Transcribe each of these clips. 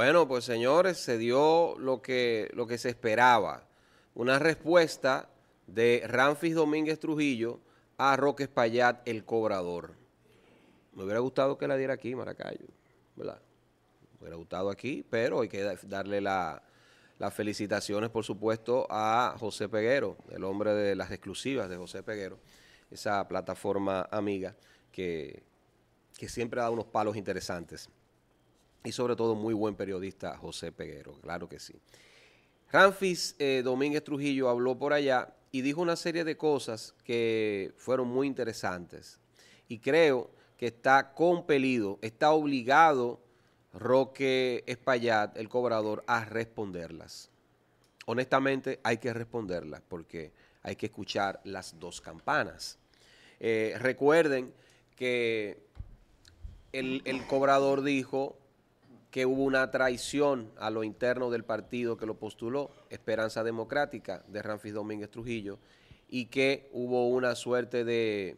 Bueno, pues señores, se dio lo que, lo que se esperaba. Una respuesta de Ramfis Domínguez Trujillo a Roque Payat, el cobrador. Me hubiera gustado que la diera aquí, Maracayo, ¿verdad? Me hubiera gustado aquí, pero hay que darle las felicitaciones, por supuesto, a José Peguero, el hombre de las exclusivas de José Peguero, esa plataforma amiga que, que siempre da unos palos interesantes y sobre todo muy buen periodista José Peguero, claro que sí. Ramfis eh, Domínguez Trujillo habló por allá y dijo una serie de cosas que fueron muy interesantes y creo que está compelido, está obligado Roque Espaillat, el cobrador, a responderlas. Honestamente hay que responderlas porque hay que escuchar las dos campanas. Eh, recuerden que el, el cobrador dijo que hubo una traición a lo interno del partido que lo postuló, Esperanza Democrática, de Ramfis Domínguez Trujillo, y que hubo una suerte de,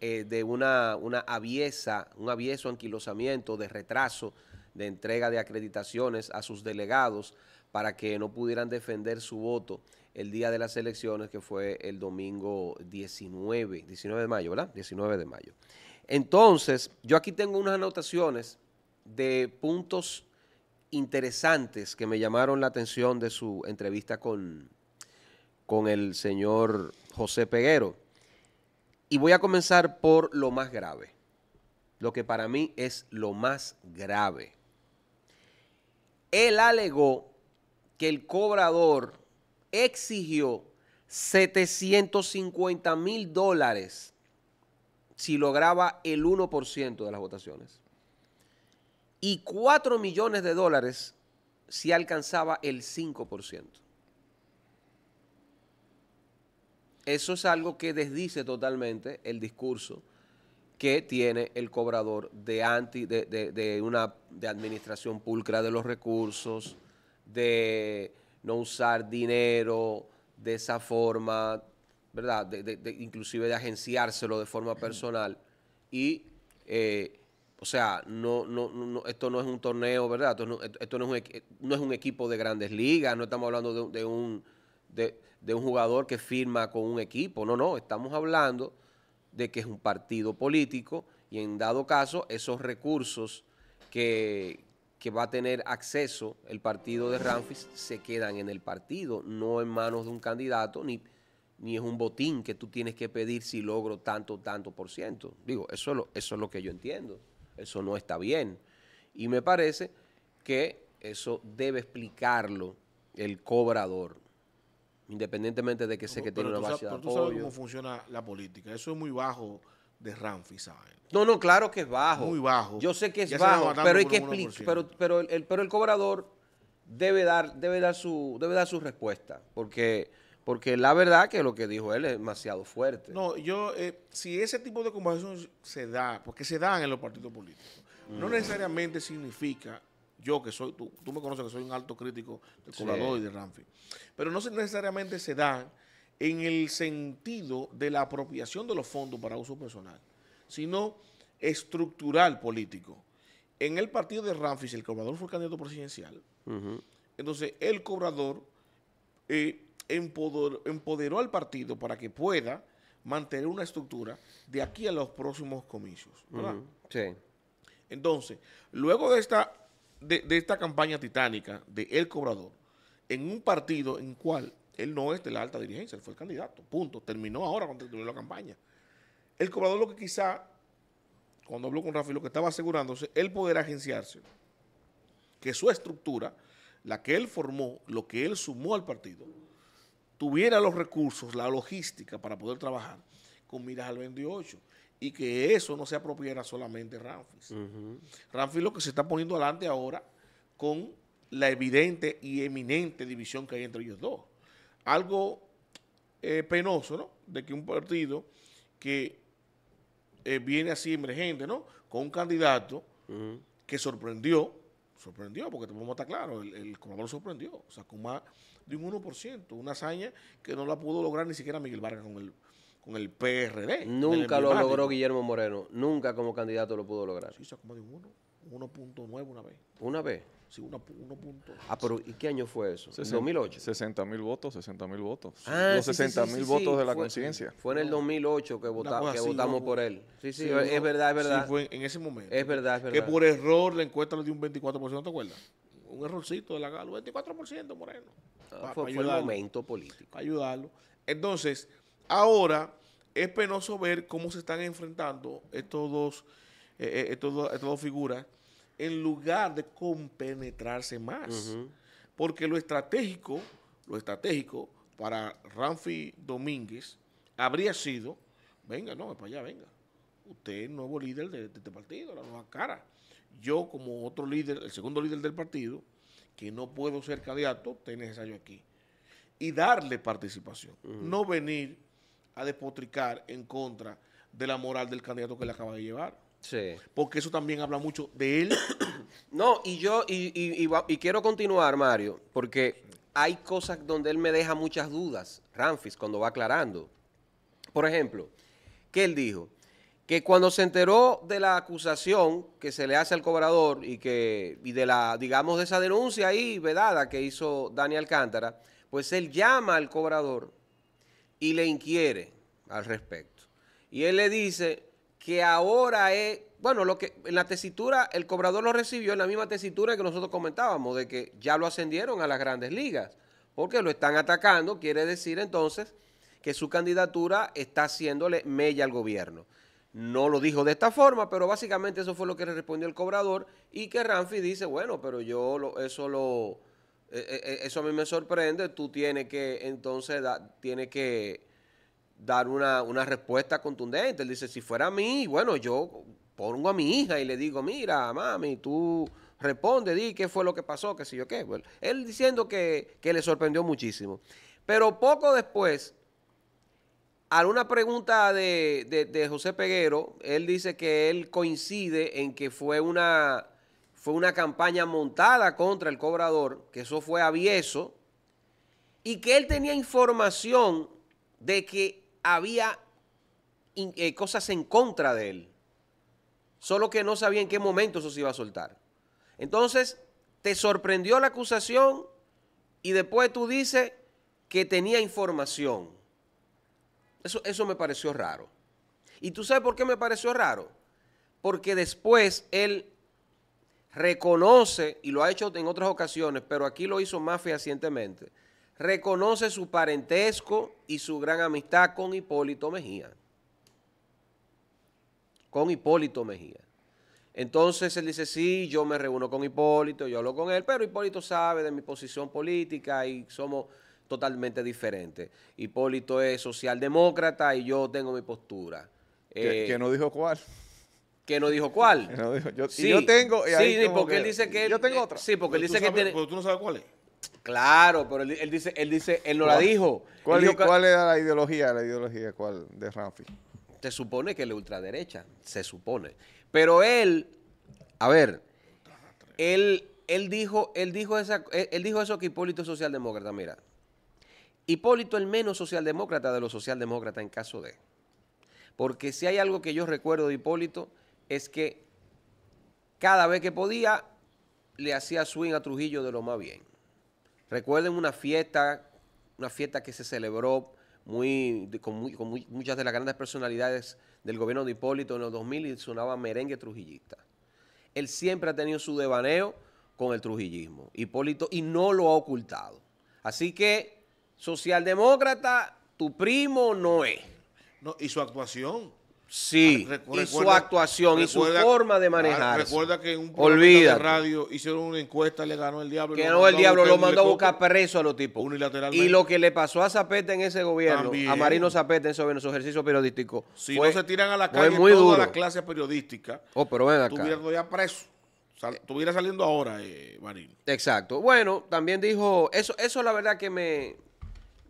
eh, de una, una aviesa, un avieso anquilosamiento de retraso de entrega de acreditaciones a sus delegados para que no pudieran defender su voto el día de las elecciones, que fue el domingo 19, 19 de mayo, ¿verdad? 19 de mayo. Entonces, yo aquí tengo unas anotaciones de puntos interesantes que me llamaron la atención de su entrevista con, con el señor José Peguero. Y voy a comenzar por lo más grave, lo que para mí es lo más grave. Él alegó que el cobrador exigió 750 mil dólares si lograba el 1% de las votaciones y 4 millones de dólares si alcanzaba el 5%. Eso es algo que desdice totalmente el discurso que tiene el cobrador de, de, una administración pulcra de los recursos, de no usar dinero de esa forma, ¿verdad? De, inclusive de agenciárselo de forma personal y eh, o sea, no, no, esto no es un torneo, ¿verdad? Esto no, es, un, equipo de grandes ligas, no estamos hablando de, un, jugador que firma con un equipo, no, no, estamos hablando de que es un partido político y en dado caso esos recursos que, va a tener acceso el partido de Ramfis se quedan en el partido, no en manos de un candidato, ni, es un botín que tú tienes que pedir si logro tanto, tanto por ciento. Digo, eso eso es lo que yo entiendo. Eso no está bien. Y me parece que eso debe explicarlo el cobrador, independientemente de que sé que tiene una base de apoyo. Pero tú sabes cómo funciona la política. Eso es muy bajo de Ramfi, ¿sabes? No, no, claro que es bajo. Muy bajo. Yo sé que es bajo, pero hay que explicar. Pero, pero, el, pero el cobrador debe dar, debe, dar su, debe dar su respuesta, porque porque la verdad que lo que dijo él es demasiado fuerte. No, yo, eh, si ese tipo de conversación se da, porque se dan en los partidos políticos, no mm. necesariamente significa, yo que soy, tú, me conoces que soy un alto crítico del cobrador y de Ramfi, pero no necesariamente se dan en el sentido de la apropiación de los fondos para uso personal, sino estructural político. En el partido de Ramfis, el cobrador fue candidato presidencial. Entonces, el cobrador eh, empoderó, al partido para que pueda mantener una estructura de aquí a los próximos comicios. ¿verdad? Sí. Entonces, luego de esta, de, esta campaña titánica de El Cobrador, en un partido en cual él no es de la alta dirigencia, él fue el candidato, punto. Terminó ahora cuando terminó la campaña. El Cobrador lo que quizá, cuando habló con Rafi, lo que estaba asegurándose, él poder agenciarse, que su estructura, la que él formó, lo que él sumó al partido, tuviera los recursos, la logística para poder trabajar con miras al 28 y que eso no se apropiara solamente Ramfis. Ramfis lo que se está poniendo adelante ahora con la evidente y eminente división que hay entre ellos dos. Algo eh, penoso, ¿no? De que un partido que eh, viene así emergente, ¿no? Con un candidato que sorprendió, sorprendió, porque te podemos estar claro, el, el lo sorprendió, sacó más de un 1%, una hazaña que no la pudo lograr ni siquiera Miguel Vargas con el, con el PRD. Nunca lo logró Guillermo Moreno, nunca como candidato lo pudo lograr. Sí, sacó más de un 1, 1.9 una vez. ¿Una vez? uno, Ah, pero ¿y qué año fue eso? 2008? 60 mil votos, 60 mil votos. Ah, Los 60 mil votos de la conciencia. Fue en el 2008 que, que votamos por él. Sí, sí, es, verdad, es verdad. Sí, fue en ese momento. Es verdad, es verdad. Que por error la encuesta le dio un 24%, ¿te acuerdas? Un errorcito de la GAL, 24% Moreno. Ah, fue, un momento político. ayudarlo. Entonces, ahora es penoso ver cómo se están enfrentando estos dos, eh, eh, estos dos, estas dos figuras en lugar de compenetrarse más. Porque lo estratégico, lo estratégico para Ramfi Domínguez habría sido, venga, no, para allá, venga. Usted es nuevo líder de, este partido, la nueva cara. Yo como otro líder, el segundo líder del partido, que no puedo ser candidato, usted necesario aquí. Y darle participación. No venir a despotricar en contra de la moral del candidato que le acaba de llevar. Sí. Porque eso también habla mucho de él. No, y yo, y, y, y, quiero continuar, Mario, porque hay cosas donde él me deja muchas dudas, Ramfis, cuando va aclarando. Por ejemplo, que él dijo que cuando se enteró de la acusación que se le hace al cobrador y que y de la digamos de esa denuncia ahí vedada que hizo Daniel Alcántara, pues él llama al cobrador y le inquiere al respecto. Y él le dice, que ahora es, bueno, lo que en la tesitura, el cobrador lo recibió en la misma tesitura que nosotros comentábamos, de que ya lo ascendieron a las grandes ligas, porque lo están atacando, quiere decir entonces que su candidatura está haciéndole mella al gobierno. No lo dijo de esta forma, pero básicamente eso fue lo que le respondió el cobrador y que Ramfi dice, bueno, pero yo lo, eso lo, eh, eh, eh, eso a mí me sorprende, tú tienes que entonces tienes que dar una, respuesta contundente. Él dice, si fuera a mí, bueno, yo pongo a mi hija y le digo, mira, mami, tú responde, di qué fue lo que pasó, qué sé yo qué. él diciendo que, le sorprendió muchísimo. Pero poco después, a una pregunta de, José Peguero, él dice que él coincide en que fue una, fue una campaña montada contra el cobrador, que eso fue avieso, y que él tenía información de que había eh, cosas en contra de él. Solo que no sabía en qué momento eso se iba a soltar. Entonces, te sorprendió la acusación y después tú dices que tenía información. Eso, eso me pareció raro. ¿Y tú sabes por qué me pareció raro? Porque después él reconoce, y lo ha hecho en otras ocasiones, pero aquí lo hizo más fehacientemente, reconoce su parentesco y su gran amistad con Hipólito Mejía. Con Hipólito Mejía. Entonces él dice, sí, yo me reúno con Hipólito, yo hablo con él, pero Hipólito sabe de mi posición política y somos totalmente diferentes. Hipólito es socialdemócrata y yo tengo mi postura. Eh, que no dijo cuál ¿Qué no dijo cuál. No yo, yo tengo. porque él dice que. yo tengo eh, otra. Sí, porque él dice que tiene. Pero tú no sabes cuál es. Claro, pero él, dice, él dice, él no la dijo. ¿Cuál, era la ideología, la ideología cuál de Ramfi? Se supone que es la ultraderecha, se supone. Pero él, a ver, él, él dijo, él dijo esa, él dijo eso que Hipólito es socialdemócrata, mira. Hipólito el menos socialdemócrata de los socialdemócratas en caso de. Porque si hay algo que yo recuerdo de Hipólito es que cada vez que podía le hacía swing a Trujillo de lo más bien. Recuerden una fiesta, una fiesta que se celebró muy, con, muchas de las grandes personalidades del gobierno de Hipólito en los 2000 y sonaba merengue trujillista. Él siempre ha tenido su devaneo con el trujillismo, Hipólito, y no lo ha ocultado. Así que, socialdemócrata, tu primo no es. y su actuación. Sí, ah, y su actuación y su forma de ah, manejar. Recuerda que en un radio hicieron una encuesta, le ganó el diablo. Que no, el diablo lo mandó a buscar preso a los tipos. Unilateralmente. Y lo que le pasó a Zapeta en ese gobierno, a Marino Zapete en ese gobierno, su ejercicio periodístico. Si no se tiran a la calle muy toda la clase periodística, oh, pero ya preso. estuviera saliendo ahora, eh, Marino. Exacto. Bueno, también dijo, eso, eso la verdad que me,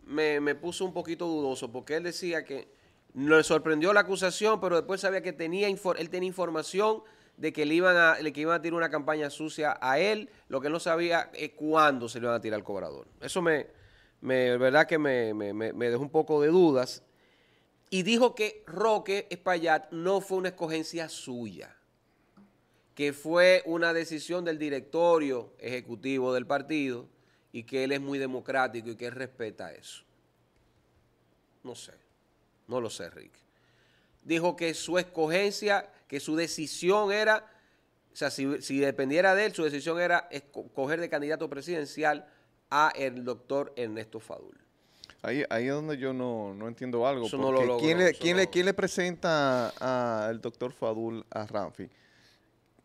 me puso un poquito dudoso, porque él decía que le sorprendió la acusación, pero después sabía que tenía él tenía información de que le iban a, que iban a tirar una campaña sucia a él, lo que no sabía es cuándo se le iban a tirar al cobrador. Eso me, verdad que me, me, dejó un poco de dudas. Y dijo que Roque Espaillat no fue una escogencia suya, que fue una decisión del directorio ejecutivo del partido y que él es muy democrático y que él respeta eso. No sé. No lo sé, Rick. Dijo que su escogencia, que su decisión era, o sea, si, dependiera de él, su decisión era escoger de candidato presidencial a el doctor Ernesto Fadul. Ahí, ahí es donde yo no, entiendo algo. ¿quién, le, presenta al doctor Fadul a Ramfi?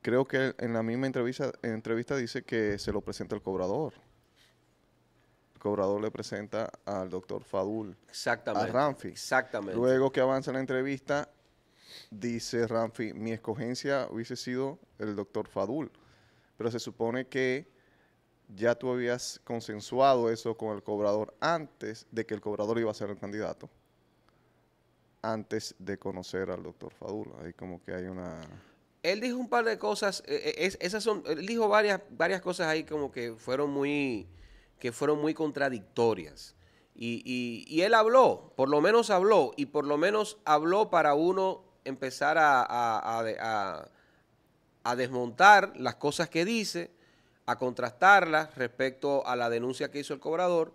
Creo que en la misma entrevista, entrevista dice que se lo presenta el cobrador. Cobrador le presenta al doctor Fadul. Exactamente. A Ramfi. Exactamente. Luego que avanza la entrevista, dice Ramfi, mi escogencia hubiese sido el doctor Fadul. Pero se supone que ya tú habías consensuado eso con el cobrador antes de que el cobrador iba a ser el candidato. Antes de conocer al doctor Fadul. Ahí como que hay una... Él dijo un par de cosas, eh, eh, esas son, él dijo varias, varias cosas ahí como que fueron muy que fueron muy contradictorias. Y, él habló, por lo menos habló, y por lo menos habló para uno empezar a, a, desmontar las cosas que dice, a contrastarlas respecto a la denuncia que hizo el cobrador.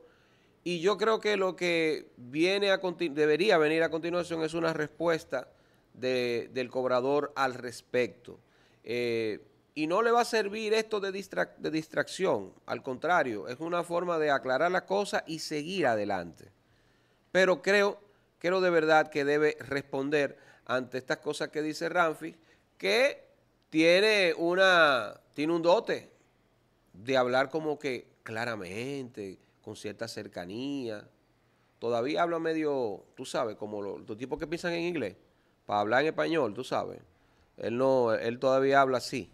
Y yo creo que lo que viene a debería venir a continuación es una respuesta del cobrador al respecto. Eh, y no le va a servir esto de, distracción. Al contrario, es una forma de aclarar las cosas y seguir adelante. Pero creo, creo de verdad que debe responder ante estas cosas que dice Ramfi, que tiene, una, tiene un dote de hablar como que claramente, con cierta cercanía. Todavía habla medio, tú sabes, como los, los tipos que piensan en inglés, para hablar en español, tú sabes. Él no, él todavía habla así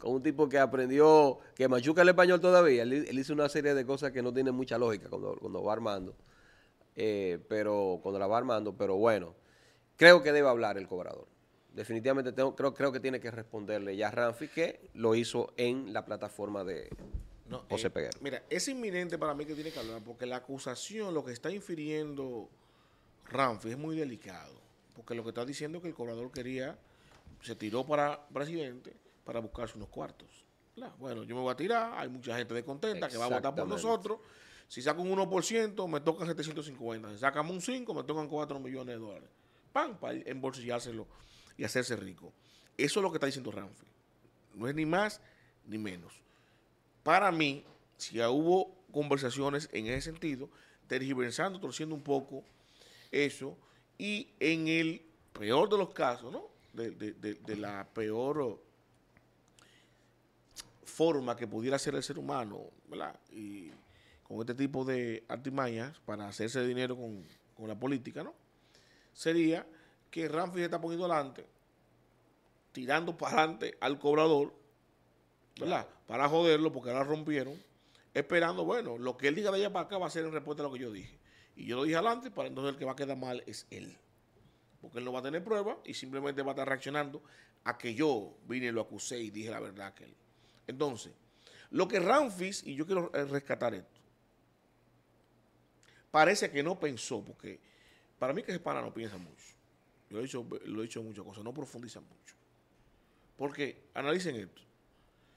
con un tipo que aprendió, que machuca el español todavía. Él, hizo una serie de cosas que no tienen mucha lógica cuando, cuando va armando. Eh, pero cuando la va armando, pero bueno, creo que debe hablar el cobrador. Definitivamente tengo, creo, creo que tiene que responderle ya a Ramfi, que lo hizo en la plataforma de no, José eh, Peguero. Mira, es inminente para mí que tiene que hablar, porque la acusación, lo que está infiriendo Ramfi es muy delicado. Porque lo que está diciendo es que el cobrador quería, se tiró para presidente, para buscarse unos cuartos. bueno, yo me voy a tirar, hay mucha gente descontenta que va a votar por nosotros. Si saco un 1%, me tocan 750. Si sacamos un 5, me tocan 4 millones de dólares. ¡Pam! para embolsillárselo y hacerse rico. Eso es lo que está diciendo Ramfi. No es ni más ni menos. Para mí, si ya hubo conversaciones en ese sentido, tergiversando, torciendo un poco eso, y en el peor de los casos, ¿no? de la peor forma que pudiera ser el ser humano, ¿verdad? Y con este tipo de artimañas para hacerse dinero con, la política, ¿no? Sería que Ramfis está poniendo adelante, tirando para adelante al cobrador, ¿verdad? Para joderlo, porque ahora rompieron, esperando, bueno, lo que él diga de allá para acá va a ser en respuesta a lo que yo dije. Y yo lo dije adelante, para entonces el que va a quedar mal es él. Porque él no va a tener prueba y simplemente va a estar reaccionando a que yo vine, y lo acusé y dije la verdad que él. Entonces, lo que Ramfis, y yo quiero eh, rescatar esto, parece que no pensó, porque para mí que hispana no piensa mucho. Yo lo he dicho, muchas cosas, no profundiza mucho. Porque analicen esto.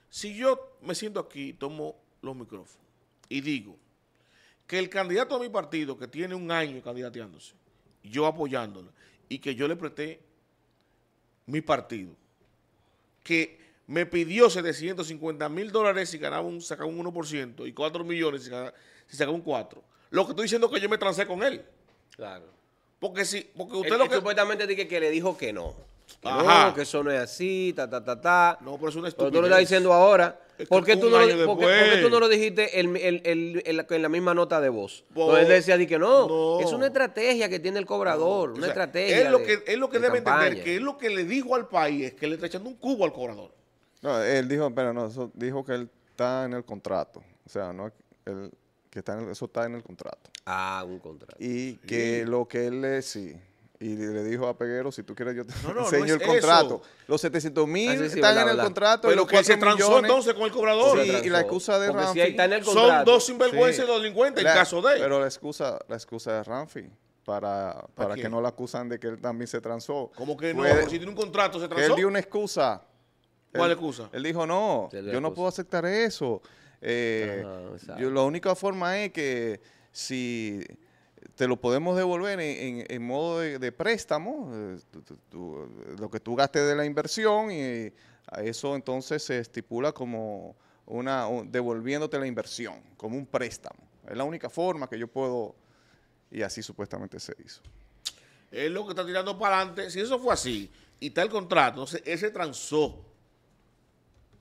Si yo me siento aquí, tomo los micrófonos y digo que el candidato a mi partido, que tiene un año candidateándose, yo apoyándolo, y que yo le presté mi partido, que me pidió 750 mil dólares si ganaba un, sacaba un 1% y 4 millones si, sacaba un 4. Lo que estoy diciendo es que yo me trancé con él. Claro. Porque si, porque usted lo que... Supuestamente dije que le dijo que no. Que que eso no es así, ta, ta, ta, ta. No, pero es una estupidez. Pero tú lo estás diciendo ahora. ¿Por, qué tú no lo, porque, tú no lo dijiste en, la misma nota de voz? Entonces decía que no, es una estrategia que tiene el cobrador, una estrategia. Es lo que, es lo que debe entender, que es lo que le dijo al país, que le está echando un cubo al cobrador. No, él dijo, pero no, dijo que él está en el contrato. O sea, no, él, que está en eso está en el contrato. Ah, un contrato. Y que lo que él le, sí. Y le dijo a Peguero, si tú quieres yo te enseño el contrato. Los 700 mil ah, están en el contrato. Pero que se transó entonces con el cobrador. Sí, y la excusa de Son dos sinvergüenzas y dos delincuentes en caso de él. Pero la excusa, la excusa de Ramfi para, para que no la acusan de que él también se transó. Como que no? si tiene un contrato, se transó. Él dio una excusa ¿Cuál excusa? Él dijo, no, yo no puedo aceptar eso. Eh, la única forma es que si te lo podemos devolver en, modo de, préstamo, eh, lo que tú gastes de la inversión, y eso entonces se estipula como una devolviéndote la inversión, como un préstamo. Es la única forma que yo puedo, y así supuestamente se hizo. Es lo que está tirando para adelante. Si eso fue así y está el contrato, ese transó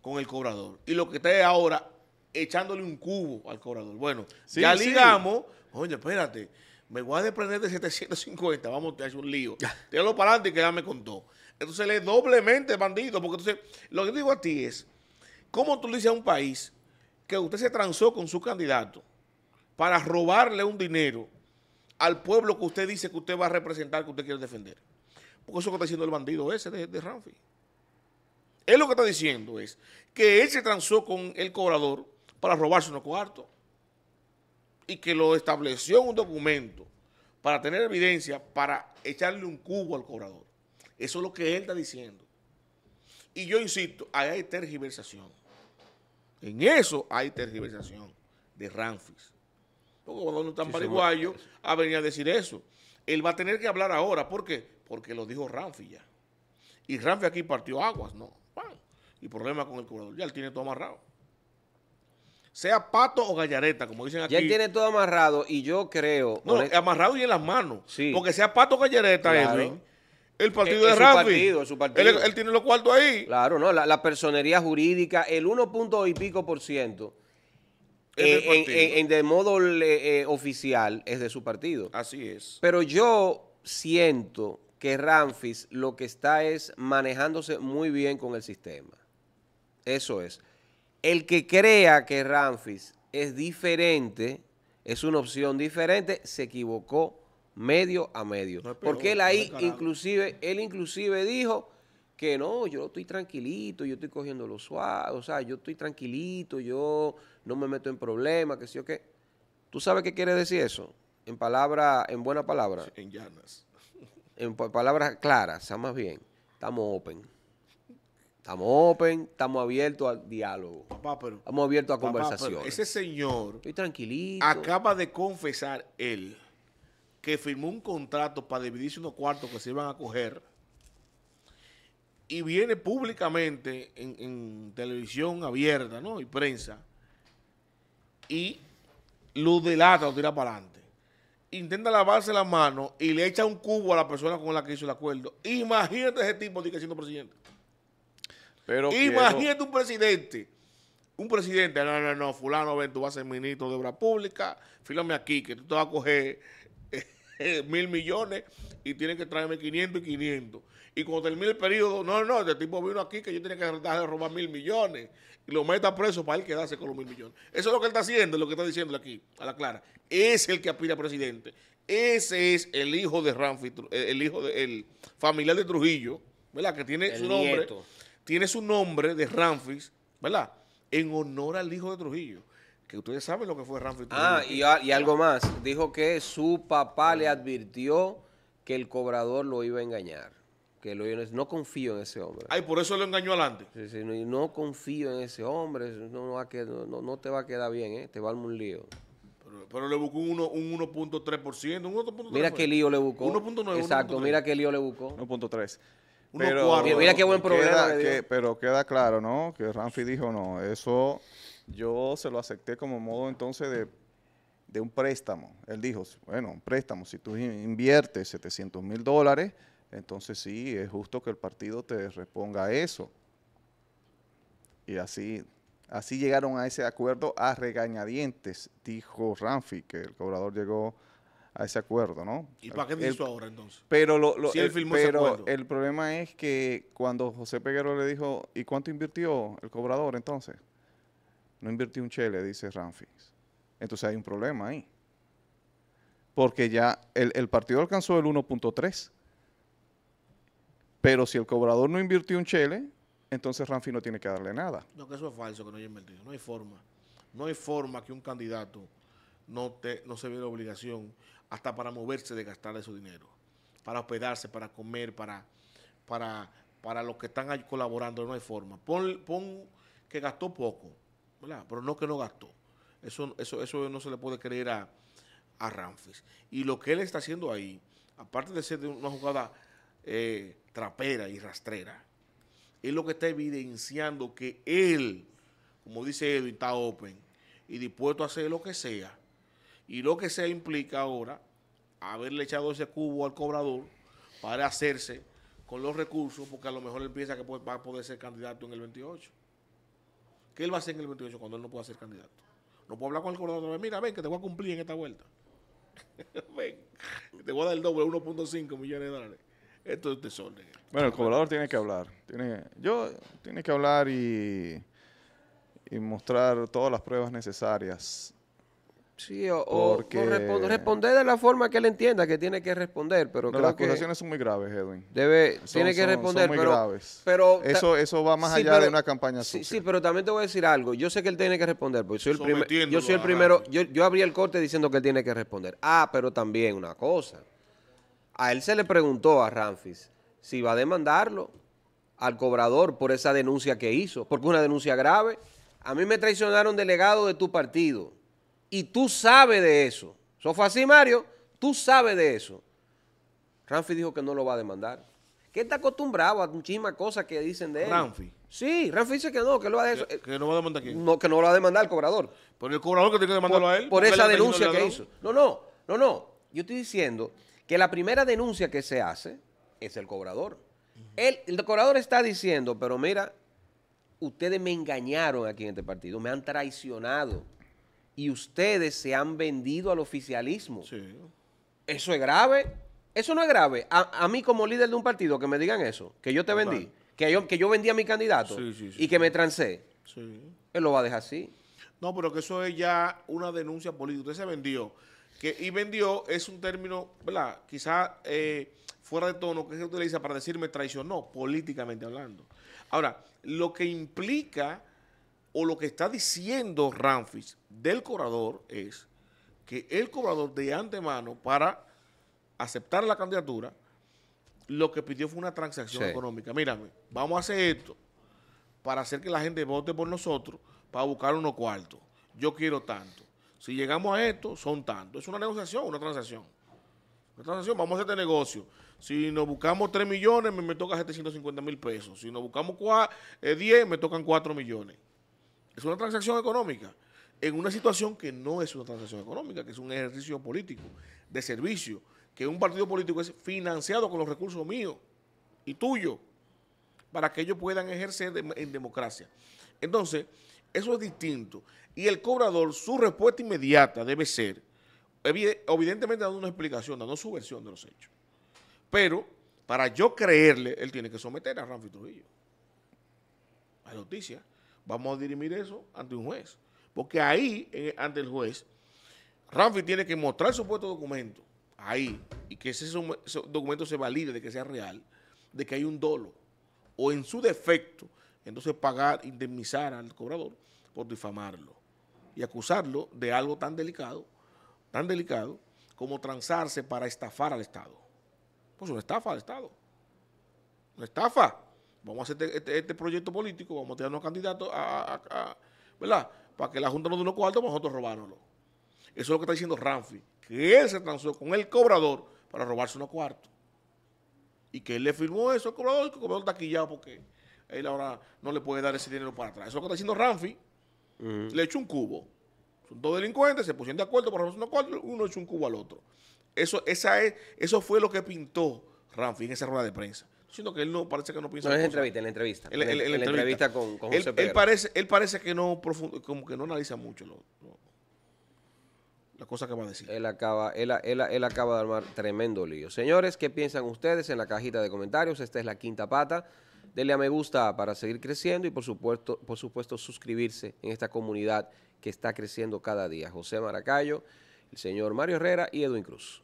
con el cobrador. Y lo que está es ahora echándole un cubo al cobrador. Bueno, ya ligamos. Oye, espérate, me voy a desprender de 750. Vamos, te hacer un lío. Téalo para adelante y quédame con contó Entonces le doblemente bandido. Porque entonces, lo que digo a ti es, ¿cómo tú le dices a un país que usted se transó con su candidato para robarle un dinero al pueblo que usted dice que usted va a representar, que usted quiere defender? Porque eso que está diciendo el bandido ese de, de Ramfi. Él lo que está diciendo es que él se transó con el cobrador para robarse unos cuartos y que lo estableció en un documento para tener evidencia para echarle un cubo al cobrador. Eso es lo que él está diciendo. Y yo insisto, ahí hay tergiversación. En eso hay tergiversación de Ramfis. Porque cuando no está sí, paraguayo a venir a decir eso. Él va a tener que hablar ahora. ¿Por qué? Porque lo dijo Ramfis ya. Y Ramfis aquí partió aguas, ¿no? y problema con el curador Ya él tiene todo amarrado. Sea pato o gallareta, como dicen aquí. Ya él tiene todo amarrado y yo creo... No, amarrado y en las manos. Porque sea pato o gallareta, Edwin, el eh, partido es, de Ramfis. Partido, partido. Él, tiene los cuartos ahí. Claro, no, la, personería jurídica, el 1. y pico por ciento. Eh, en, de modo eh, oficial es de su partido. Así es. Pero yo siento que Ramfis lo que está es manejándose muy bien con el sistema. Eso es. El que crea que Ramfis es diferente, es una opción diferente, se equivocó medio a medio. Porque él ahí inclusive, él inclusive dijo que no, yo estoy tranquilito, yo estoy cogiendo los suave, o sea, yo estoy tranquilito, yo no me meto en problemas, que sí o qué. ¿Tú sabes qué quiere decir eso? En palabra, en buena palabra. En llanas. En palabras claras, o más bien. Estamos open. Estamos open, estamos abiertos al diálogo. pero, estamos abiertos a conversación ese señor tranquilito. acaba de confesar él que firmó un contrato para dividirse unos cuartos que se iban a coger y viene públicamente en, televisión abierta ¿no? y prensa y lo delata, lo tira para adelante. Intenta lavarse la mano y le echa un cubo a la persona con la que hizo el acuerdo. Imagínate ese tipo de siendo presidente. Imagínate un presidente. Un presidente, no, no, no, fulano, ven, tú vas a ser ministro de obra pública fíjame aquí, que tú te vas a coger eh, mil millones y tienes que traerme 500 y 500. Y cuando termine el periodo, no, no, este tipo vino aquí que yo tenía que robar mil millones y lo meta preso para él quedarse con los mil millones. Eso es lo que él está haciendo, lo que está diciendo aquí, a la clara. Es el que aspira a presidente. Ese es el hijo de Ramfi, el hijo de, el familiar de Trujillo, ¿verdad? Que tiene su nombre tiene su nombre de Ramfis, ¿verdad? En honor al hijo de Trujillo. Que ustedes saben lo que fue Ramfis. Ah, ah, y, algo más. Dijo que su papá le advirtió que el cobrador lo iba a engañar. Que lo, no confío en ese hombre. Ay, por eso lo engañó adelante. Sí, sí, no, confío en ese hombre. No, te va a quedar bien, ¿eh? te va a dar un lío. Pero, le buscó 1.3 un 1.3%. Mira qué lío le buscó. 1.9. Exacto, mira qué lío le buscó. 1.3 pero, qué buen problema. Queda, pero queda claro, ¿no? Que Ramfi dijo, no, eso yo se lo acepté como modo entonces de, un préstamo. Él dijo, bueno, un préstamo, si tú inviertes 700 mil dólares, entonces sí, es justo que el partido te reponga eso. Y así, así llegaron a ese acuerdo a regañadientes, dijo Ramfi, que el cobrador llegó a ese acuerdo, ¿no? ¿Y para qué hizo ahora entonces? Pero, lo, el, el problema es que cuando José Peguero le dijo, ¿y cuánto invirtió el cobrador entonces? No invirtió un chele, dice Ramfis. Entonces hay un problema ahí. Porque ya el, partido alcanzó el 1.3. Pero si el cobrador no invirtió un chele, entonces Ramfis no tiene que darle nada. No, que eso es falso, que no haya invertido. No hay forma. No hay forma que un candidato no, te, no se vea la obligación hasta para moverse de gastar de su dinero, para hospedarse, para comer, para, para, para los que están ahí colaborando, no hay forma. Pon, que gastó poco, Pero no que no gastó. Eso, eso, eso no se le puede creer a, a Ramfis. Y lo que él está haciendo ahí, aparte de ser una jugada eh, trapera y rastrera, es lo que está evidenciando que él, como dice Edwin, está open y dispuesto a hacer lo que sea y lo que se implica ahora haberle echado ese cubo al cobrador para hacerse con los recursos, porque a lo mejor él piensa que va a poder ser candidato en el 28. ¿Qué él va a hacer en el 28 cuando él no pueda ser candidato? No puedo hablar con el cobrador Mira, ven, que te voy a cumplir en esta vuelta. ven, te voy a dar el doble, 1.5 millones de dólares. Esto es desorden. Bueno, el cobrador tiene que hablar. Tiene, yo, tiene que hablar y, y mostrar todas las pruebas necesarias Sí, o, responder de la forma que él entienda que tiene que responder, pero las acusaciones son muy graves, Edwin. Debe, tiene que responder, pero, eso, eso va más allá de una campaña sí, sí, pero también te voy a decir algo. Yo sé que él tiene que responder, porque yo soy el primero. Yo, yo abrí el corte diciendo que él tiene que responder. Ah, pero también una cosa. A él se le preguntó a Ramfis si va a demandarlo al cobrador por esa denuncia que hizo, porque es una denuncia grave. A mí me traicionaron delegados de tu partido y tú sabes de eso. Eso fue así, Mario. Tú sabes de eso. Ramfi dijo que no lo va a demandar. Que está acostumbrado a muchísimas cosas que dicen de él. Ramfi. Sí, Ramfi dice que no, que lo va a eso. Que, va a demandar quién. que no lo va a demandar el cobrador. Por el cobrador que tiene que demandarlo a él. Por esa denuncia que hizo. No, no, no, no. Yo estoy diciendo que la primera denuncia que se hace es el cobrador. el, el cobrador está diciendo, pero mira, ustedes me engañaron aquí en este partido, me han traicionado y ustedes se han vendido al oficialismo. Sí. Eso es grave. Eso no es grave. A, mí como líder de un partido que me digan eso, que yo te vendí, que yo, que yo vendí a mi candidato y que me trancé, él lo va a dejar así. No, pero que eso es ya una denuncia política. Usted se vendió. Que, y vendió es un término, ¿verdad? Quizá eh, fuera de tono que se utiliza para decirme traicionó, políticamente hablando. Ahora, lo que implica o lo que está diciendo Ramfis del cobrador es que el cobrador de antemano para aceptar la candidatura lo que pidió fue una transacción económica. Mírame, vamos a hacer esto para hacer que la gente vote por nosotros para buscar unos cuartos. Yo quiero tanto. Si llegamos a esto, son tantos. Es una negociación, una transacción. Una transacción, vamos a hacer este negocio. Si nos buscamos 3 millones, me, toca 750 mil pesos. Si nos buscamos 4, 10, eh, me tocan 4 millones. Es una transacción económica en una situación que no es una transacción económica, que es un ejercicio político, de servicio, que un partido político es financiado con los recursos míos y tuyos para que ellos puedan ejercer en democracia. Entonces, eso es distinto. Y el cobrador, su respuesta inmediata debe ser, evidentemente dando una explicación, dando su versión de los hechos. Pero, para yo creerle, él tiene que someter a Ramfi Trujillo. Hay noticias? Vamos a dirimir eso ante un juez. Porque ahí, ante el juez, Ramfi tiene que mostrar su puesto documento ahí y que ese, ese documento se valide de que sea real, de que hay un dolo o en su defecto, entonces pagar, indemnizar al cobrador por difamarlo y acusarlo de algo tan delicado, tan delicado como transarse para estafar al Estado. Pues una estafa al Estado. Una estafa. Vamos a hacer este, este, este, proyecto político, vamos a unos candidatos a, a, ¿verdad? Para que la Junta nos dé unos cuartos, nosotros robárnoslo. Eso es lo que está diciendo Ramfi, que él se transó con el cobrador para robarse unos cuartos. Y que él le firmó eso al cobrador, el cobrador está quillado porque él ahora no le puede dar ese dinero para atrás. Eso es lo que está diciendo Ramfi. Le echó un cubo. Son dos delincuentes, se pusieron de acuerdo para robarse unos cuartos, uno echó un cubo al otro. Eso, esa es, eso fue lo que pintó Ramfi en esa rueda de prensa sino que él no parece que no piensa. No, en la entrevista, en la entrevista. En la, entrevista. con, José él, Él parece, él parece que no como que no analiza mucho la cosa que va a decir. Él acaba, él, acaba de armar tremendo lío. Señores, ¿qué piensan ustedes en la cajita de comentarios? Esta es la quinta pata. Denle a me gusta para seguir creciendo y por supuesto, por supuesto suscribirse en esta comunidad que está creciendo cada día. José Maracayo, el señor Mario Herrera y Edwin Cruz.